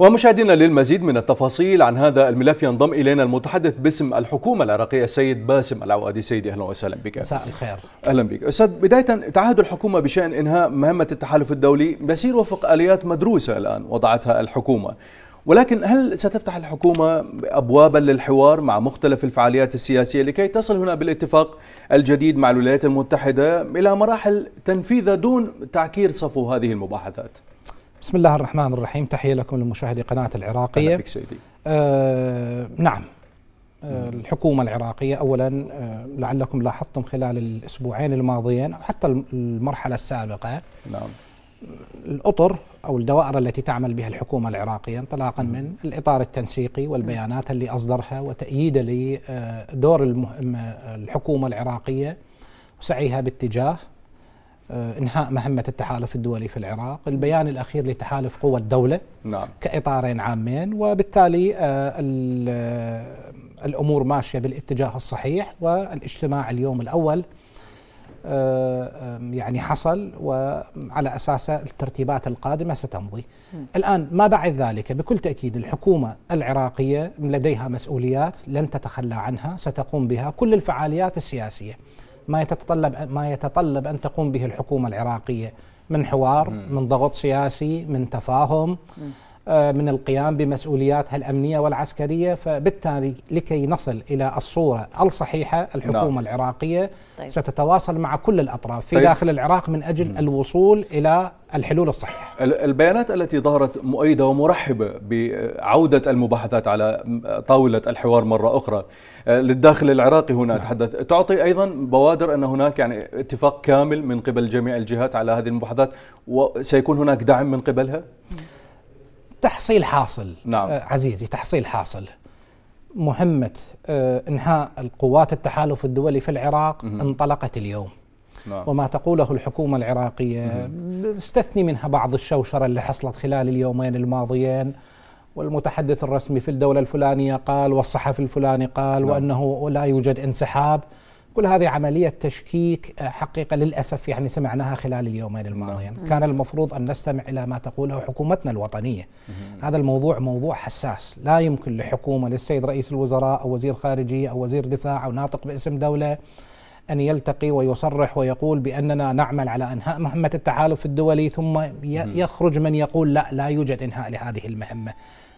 ومشاهدينا للمزيد من التفاصيل عن هذا الملف ينضم الينا المتحدث باسم الحكومه العراقيه السيد باسم العوادي سيدي اهلا وسهلا بك مساء الخير اهلا بك استاذ بدايه تعهد الحكومه بشان انهاء مهمه التحالف الدولي يسير وفق اليات مدروسه الان وضعتها الحكومه ولكن هل ستفتح الحكومة أبوابا للحوار مع مختلف الفعاليات السياسية لكي تصل هنا بالاتفاق الجديد مع الولايات المتحدة إلى مراحل تنفيذه دون تعكير صفو هذه المباحثات؟ بسم الله الرحمن الرحيم تحية لكم لمشاهدي قناة العراقية بك سيدي. آه نعم آه الحكومة العراقية أولا آه لعلكم لاحظتم خلال الأسبوعين الماضيين أو حتى المرحلة السابقة نعم الأطر أو الدوائر التي تعمل بها الحكومة العراقية انطلاقا من الإطار التنسيقي والبيانات اللي أصدرها وتأييد لدور آه، الحكومة العراقية وسعيها باتجاه آه، انهاء مهمه التحالف الدولي في العراق، البيان الاخير لتحالف قوى الدوله نعم. كاطارين عامين وبالتالي آه، آه، الامور ماشيه بالاتجاه الصحيح والاجتماع اليوم الاول يعني حصل وعلى اساسه الترتيبات القادمه ستمضي. م. الان ما بعد ذلك بكل تاكيد الحكومه العراقيه لديها مسؤوليات لن تتخلى عنها، ستقوم بها كل الفعاليات السياسيه. ما يتطلب ما يتطلب ان تقوم به الحكومه العراقيه من حوار من ضغط سياسي من تفاهم آه، من القيام بمسؤولياتها الأمنية والعسكرية فبالتالي لكي نصل إلى الصورة الصحيحة الحكومة نعم. العراقية طيب. ستتواصل مع كل الأطراف في طيب. داخل العراق من أجل م. الوصول إلى الحلول الصحيحة البيانات التي ظهرت مؤيدة ومرحبة بعودة المباحثات على طاولة الحوار مرة أخرى آه، للداخل العراقي هنا نعم. أتحدث تعطي أيضا بوادر أن هناك يعني اتفاق كامل من قبل جميع الجهات على هذه المباحثات وسيكون هناك دعم من قبلها؟ م. تحصيل حاصل نعم. آه، عزيزي تحصيل حاصل مهمة آه، إنهاء القوات التحالف الدولي في العراق مم. انطلقت اليوم نعم. وما تقوله الحكومة العراقية استثني منها بعض الشوشرة اللي حصلت خلال اليومين الماضيين والمتحدث الرسمي في الدولة الفلانية قال والصحفي الفلاني قال نعم. وأنه لا يوجد انسحاب كل هذه عملية تشكيك آه، حقيقة للأسف يعني سمعناها خلال اليومين الماضيين نعم. كان المفروض أن نستمع إلى ما تقوله حكومتنا الوطنية هذا الموضوع موضوع حساس لا يمكن لحكومة للسيد رئيس الوزراء أو وزير خارجية أو وزير دفاع أو ناطق باسم دولة أن يلتقي ويصرح ويقول بأننا نعمل على إنهاء مهمة التحالف الدولي ثم يخرج من يقول لا لا يوجد إنهاء لهذه المهمة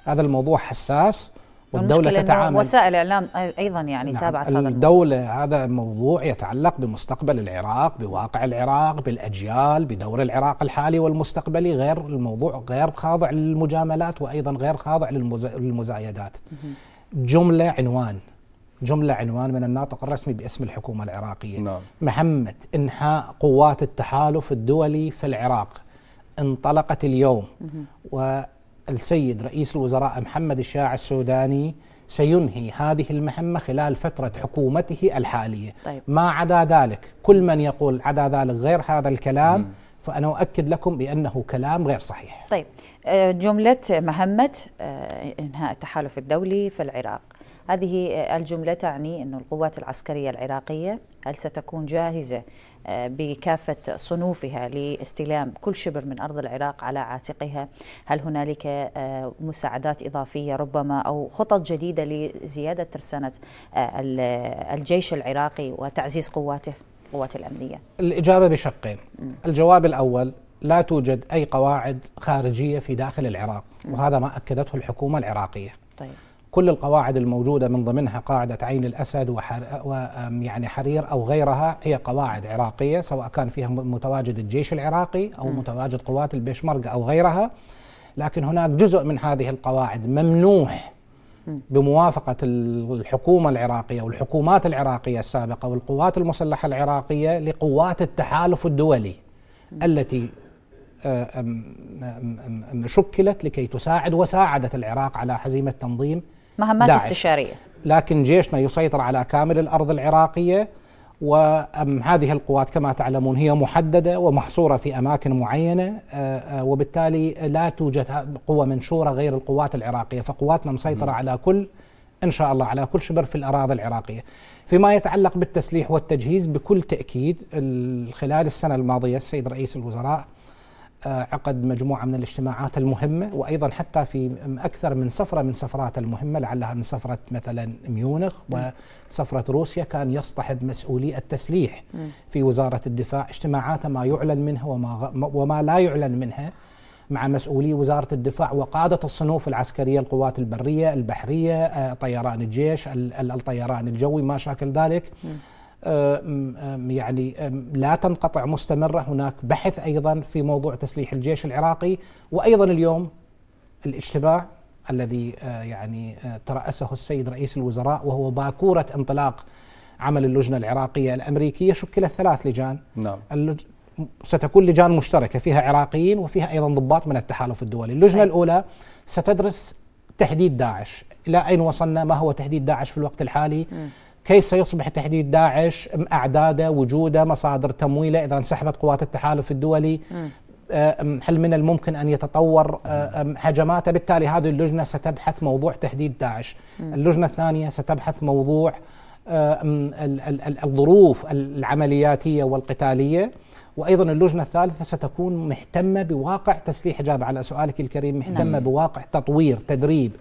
هذا الموضوع حساس والدولة تتعامل وسائل الإعلام أيضا يعني نعم تابعت هذا الموضوع. الدولة هذا موضوع يتعلق بمستقبل العراق بواقع العراق بالأجيال بدور العراق الحالي والمستقبلي غير الموضوع غير خاضع للمجاملات وأيضا غير خاضع للمزايدات جملة عنوان جملة عنوان من الناطق الرسمي باسم الحكومة العراقية نعم. مهمة إنهاء قوات التحالف الدولي في العراق انطلقت اليوم و السيد رئيس الوزراء محمد الشاع السوداني سينهي هذه المهمة خلال فترة حكومته الحالية طيب. ما عدا ذلك كل من يقول عدا ذلك غير هذا الكلام مم. فأنا أؤكد لكم بأنه كلام غير صحيح طيب آه، جملة مهمة آه، إنهاء التحالف الدولي في العراق هذه آه، الجملة تعني أن القوات العسكرية العراقية هل ستكون جاهزة بكافة صنوفها لاستلام كل شبر من أرض العراق على عاتقها هل هنالك آه، مساعدات إضافية ربما أو خطط جديدة لزيادة ترسانة آه، الجيش العراقي وتعزيز قواته القوات الأمنية الإجابة بشقين الجواب الأول لا توجد أي قواعد خارجية في داخل العراق وهذا ما أكدته الحكومة العراقية طيب كل القواعد الموجوده من ضمنها قاعده عين الاسد ويعني حرير او غيرها هي قواعد عراقيه سواء كان فيها متواجد الجيش العراقي او متواجد قوات البشمركه او غيرها لكن هناك جزء من هذه القواعد ممنوح بموافقة الحكومة العراقية والحكومات العراقية السابقة والقوات المسلحة العراقية لقوات التحالف الدولي التي آه، شكلت لكي تساعد وساعدت العراق على هزيمة تنظيم مهمات داعش. استشارية لكن جيشنا يسيطر على كامل الأرض العراقية وهذه القوات كما تعلمون هي محددة ومحصورة في أماكن معينة آه، آه، وبالتالي لا توجد قوة منشورة غير القوات العراقية فقواتنا مسيطرة على كل إن شاء الله على كل شبر في الأراضي العراقية فيما يتعلق بالتسليح والتجهيز بكل تأكيد خلال السنة الماضية السيد رئيس الوزراء آه، عقد مجموعة من الاجتماعات المهمة وأيضا حتى في أكثر من سفرة من سفرات المهمة لعلها من سفرة مثلا ميونخ وسفرة روسيا كان يصطحب مسؤولي التسليح في وزارة الدفاع اجتماعات ما يعلن منها وما, وما لا يعلن منها مع مسؤولي وزارة الدفاع وقادة الصنوف العسكرية القوات البرية البحرية آه، طيران الجيش الطيران الجوي ما شاكل ذلك م. آه، آه، يعني آه، لا تنقطع مستمرة هناك بحث أيضا في موضوع تسليح الجيش العراقي وأيضا اليوم الاجتماع الذي يعني ترأسه السيد رئيس الوزراء وهو باكورة انطلاق عمل اللجنة العراقية الأمريكية شكلت ثلاث لجان نعم. اللج... ستكون لجان مشتركة فيها عراقيين وفيها أيضا ضباط من التحالف الدولي اللجنة نعم. الأولى ستدرس تحديد داعش إلى أين وصلنا ما هو تحديد داعش في الوقت الحالي م. كيف سيصبح تحديد داعش أعداده وجوده مصادر تمويله إذا انسحبت قوات التحالف الدولي آه، هل من الممكن أن يتطور آه، هجماته بالتالي هذه اللجنة ستبحث موضوع تحديد داعش اللجنة الثانية ستبحث موضوع آه، الظروف العملياتية والقتالية وأيضا اللجنة الثالثة ستكون مهتمة بواقع تسليح إجابة على سؤالك الكريم مهتمة نعم. بواقع تطوير تدريب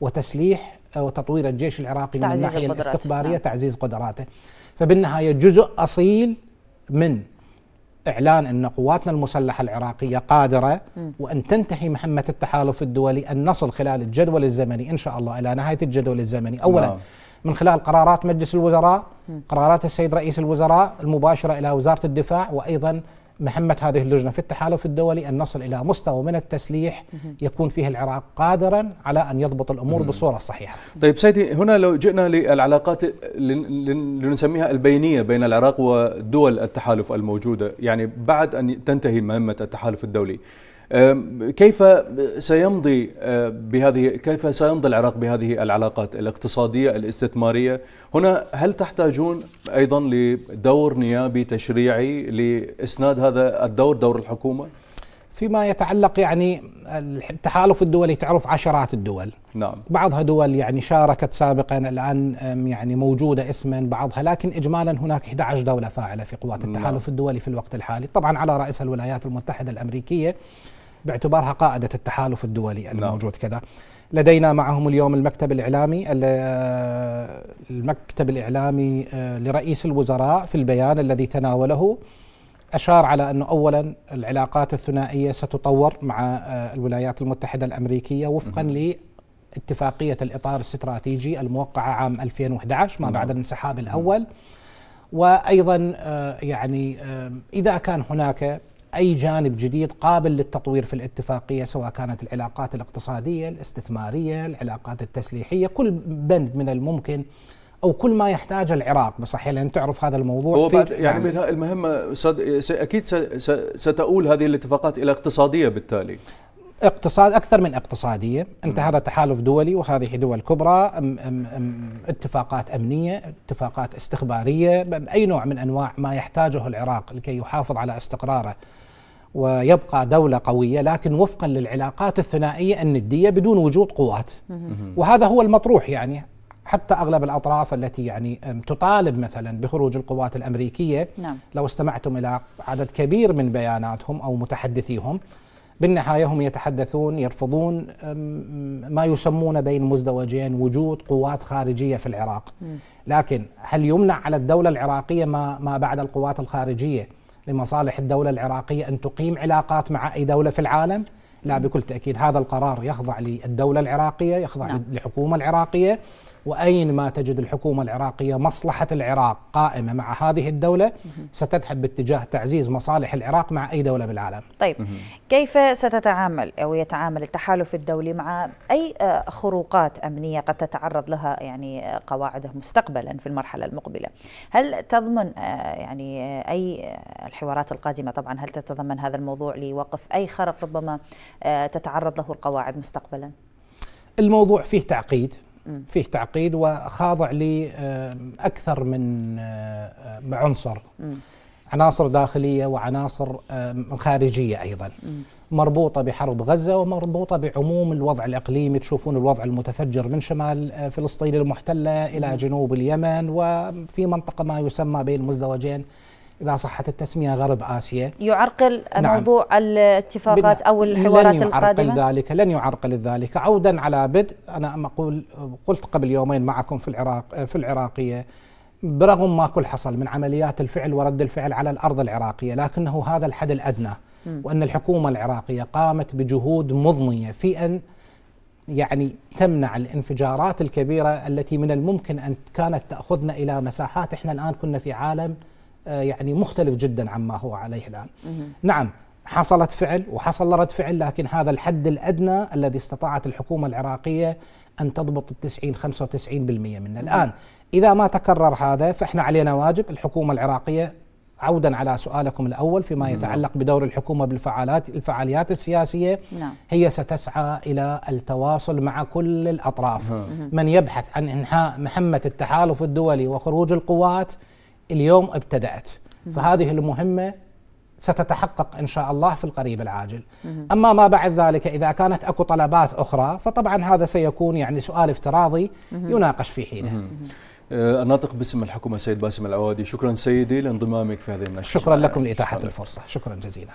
وتسليح وتطوير الجيش العراقي من الناحية القدرات. الاستخبارية نعم. تعزيز قدراته فبالنهاية جزء أصيل من إعلان أن قواتنا المسلحة العراقية قادرة م. وأن تنتهي مهمة التحالف الدولي أن نصل خلال الجدول الزمني إن شاء الله إلى نهاية الجدول الزمني أولا نعم. من خلال قرارات مجلس الوزراء قرارات السيد رئيس الوزراء المباشرة إلى وزارة الدفاع وأيضا مهمة هذه اللجنة في التحالف الدولي أن نصل إلى مستوى من التسليح يكون فيه العراق قادرا على أن يضبط الأمور بالصورة الصحيحة طيب سيدي هنا لو جئنا للعلاقات لنسميها البينية بين العراق ودول التحالف الموجودة يعني بعد أن تنتهي مهمة التحالف الدولي كيف سيمضي أه، بهذه كيف سيمضي العراق بهذه العلاقات الاقتصاديه الاستثماريه؟ هنا هل تحتاجون ايضا لدور نيابي تشريعي لاسناد هذا الدور دور الحكومه؟ فيما يتعلق يعني التحالف الدولي تعرف عشرات الدول نعم بعضها دول يعني شاركت سابقا الان يعني موجوده اسما بعضها لكن اجمالا هناك 11 دوله فاعله في قوات نعم. التحالف نعم. الدولي في الوقت الحالي طبعا على راسها الولايات المتحده الامريكيه باعتبارها قائدة التحالف الدولي نعم. الموجود كذا لدينا معهم اليوم المكتب الإعلامي المكتب الإعلامي آه، لرئيس الوزراء في البيان الذي تناوله أشار على أنه أولا العلاقات الثنائية ستطور مع آه، الولايات المتحدة الأمريكية وفقا م- لاتفاقية الإطار الاستراتيجي الموقعة عام 2011 ما نعم. بعد الانسحاب الأول وأيضا آه، يعني إذا كان هناك اي جانب جديد قابل للتطوير في الاتفاقيه سواء كانت العلاقات الاقتصاديه، الاستثماريه، العلاقات التسليحيه، كل بند من الممكن او كل ما يحتاجه العراق بصحيح لان تعرف هذا الموضوع هو بعد يعني من يعني المهمه اكيد ستؤول هذه الاتفاقات الى اقتصاديه بالتالي اقتصاد اكثر من اقتصاديه، انت هذا تحالف دولي وهذه دول كبرى، أم أم أم اتفاقات امنيه، اتفاقات استخباريه، اي نوع من انواع ما يحتاجه العراق لكي يحافظ على استقراره ويبقى دولة قوية لكن وفقا للعلاقات الثنائية الندية بدون وجود قوات وهذا هو المطروح يعني حتى اغلب الاطراف التي يعني تطالب مثلا بخروج القوات الامريكيه نعم. لو استمعتم الى عدد كبير من بياناتهم او متحدثيهم بالنهاية هم يتحدثون يرفضون ما يسمون بين مزدوجين وجود قوات خارجية في العراق لكن هل يمنع على الدولة العراقية ما, ما بعد القوات الخارجية لمصالح الدولة العراقية أن تقيم علاقات مع أي دولة في العالم لا بكل تأكيد هذا القرار يخضع للدولة العراقية يخضع نعم. للحكومة العراقية وأين ما تجد الحكومة العراقية مصلحة العراق قائمة مع هذه الدولة ستذهب باتجاه تعزيز مصالح العراق مع أي دولة بالعالم طيب كيف ستتعامل أو يتعامل التحالف الدولي مع أي آه، خروقات أمنية قد تتعرض لها يعني آه، قواعده مستقبلا في المرحلة المقبلة هل تضمن آه، يعني أي الحوارات القادمة طبعا هل تتضمن هذا الموضوع لوقف أي خرق ربما تتعرض له القواعد مستقبلا الموضوع فيه تعقيد فيه تعقيد وخاضع لأكثر من آه، عنصر عناصر داخلية وعناصر آه، خارجية أيضا مربوطة بحرب غزة ومربوطة بعموم الوضع الإقليمي تشوفون الوضع المتفجر من شمال آه، فلسطين المحتلة إلى جنوب اليمن وفي منطقة ما يسمى بين مزدوجين اذا صحت التسميه غرب اسيا يعرقل نعم موضوع الاتفاقات او الحوارات لن يعرقل القادمه ذلك لن يعرقل ذلك عودا على بدء انا اقول قلت قبل يومين معكم في العراق في العراقيه برغم ما كل حصل من عمليات الفعل ورد الفعل على الارض العراقيه لكنه هذا الحد الادنى وان الحكومه العراقيه قامت بجهود مضنيه في ان يعني تمنع الانفجارات الكبيره التي من الممكن ان كانت تاخذنا الى مساحات احنا الان كنا في عالم آه، يعني مختلف جدا عما هو عليه الآن نعم حصلت فعل وحصل رد فعل لكن هذا الحد الأدنى الذي استطاعت الحكومة العراقية أن تضبط 90 95% منه الآن إذا ما تكرر هذا فإحنا علينا واجب الحكومة العراقية عودا على سؤالكم الاول فيما يتعلق بدور الحكومه بالفعاليات الفعاليات السياسيه نعم. هي ستسعى الى التواصل مع كل الاطراف من يبحث عن انهاء مهمه التحالف الدولي وخروج القوات اليوم ابتدأت فهذه المهمة ستتحقق ان شاء الله في القريب العاجل. اما ما بعد ذلك اذا كانت اكو طلبات اخرى فطبعا هذا سيكون يعني سؤال افتراضي يناقش في حينه. الناطق أه، باسم الحكومه سيد باسم العوادي، شكرا سيدي لانضمامك في هذه النشره. شكرا لكم لاتاحه الفرصه، شكرا جزيلا.